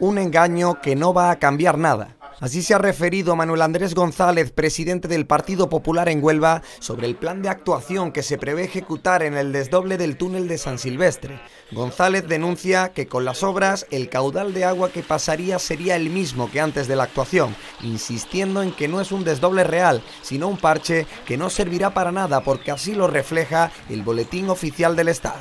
un engaño que no va a cambiar nada. Así se ha referido Manuel Andrés González, presidente del Partido Popular en Huelva, sobre el plan de actuación que se prevé ejecutar en el desdoble del túnel de San Silvestre. González denuncia que con las obras el caudal de agua que pasaría sería el mismo que antes de la actuación, insistiendo en que no es un desdoble real, sino un parche que no servirá para nada porque así lo refleja el Boletín Oficial del Estado.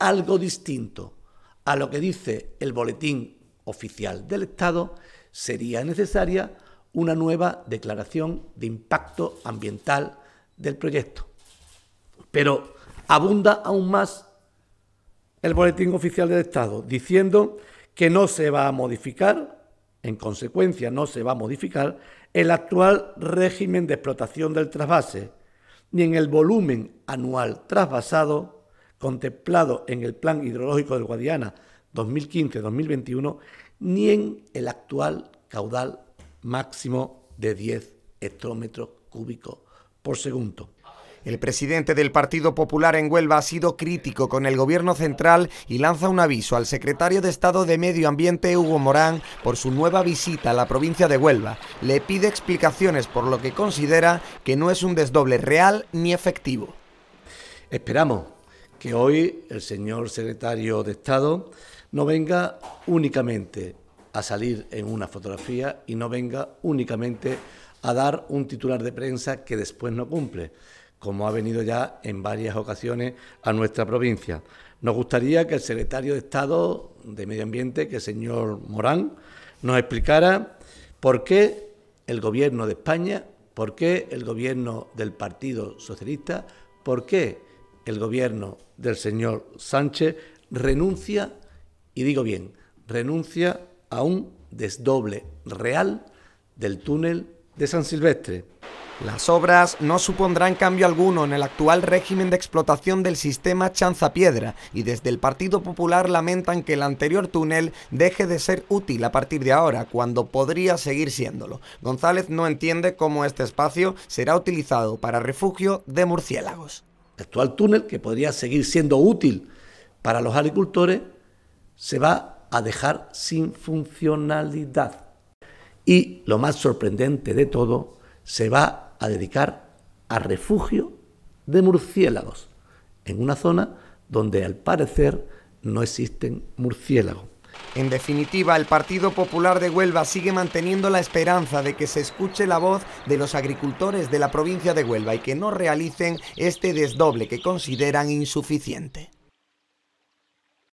Algo distinto a lo que dice el Boletín oficial del Estado, sería necesaria una nueva declaración de impacto ambiental del proyecto. Pero abunda aún más el Boletín Oficial del Estado, diciendo que no se va a modificar, en consecuencia no se va a modificar, el actual régimen de explotación del trasvase, ni en el volumen anual trasvasado contemplado en el Plan Hidrológico del Guadiana 2015-2021 ni en el actual caudal máximo de 10 hectómetros cúbicos por segundo. El presidente del Partido Popular en Huelva ha sido crítico con el gobierno central y lanza un aviso al secretario de Estado de Medio Ambiente, Hugo Morán, por su nueva visita a la provincia de Huelva. Le pide explicaciones por lo que considera que no es un desdoble real ni efectivo. Esperamos que hoy el señor secretario de Estado no venga únicamente a salir en una fotografía y no venga únicamente a dar un titular de prensa que después no cumple, como ha venido ya en varias ocasiones a nuestra provincia. Nos gustaría que el secretario de Estado de Medio Ambiente, que el señor Morán, nos explicara por qué el gobierno de España, por qué el gobierno del Partido Socialista, por qué el gobierno del señor Sánchez renuncia y digo bien, renuncia a un desdoble real del túnel de San Silvestre. Las obras no supondrán cambio alguno en el actual régimen de explotación del sistema Chanzapiedra y desde el Partido Popular lamentan que el anterior túnel deje de ser útil a partir de ahora, cuando podría seguir siéndolo. González no entiende cómo este espacio será utilizado para refugio de murciélagos. El actual túnel, que podría seguir siendo útil para los agricultores, se va a dejar sin funcionalidad. Y lo más sorprendente de todo, se va a dedicar a refugio de murciélagos, en una zona donde al parecer no existen murciélagos. En definitiva, el Partido Popular de Huelva sigue manteniendo la esperanza de que se escuche la voz de los agricultores de la provincia de Huelva y que no realicen este desdoble que consideran insuficiente.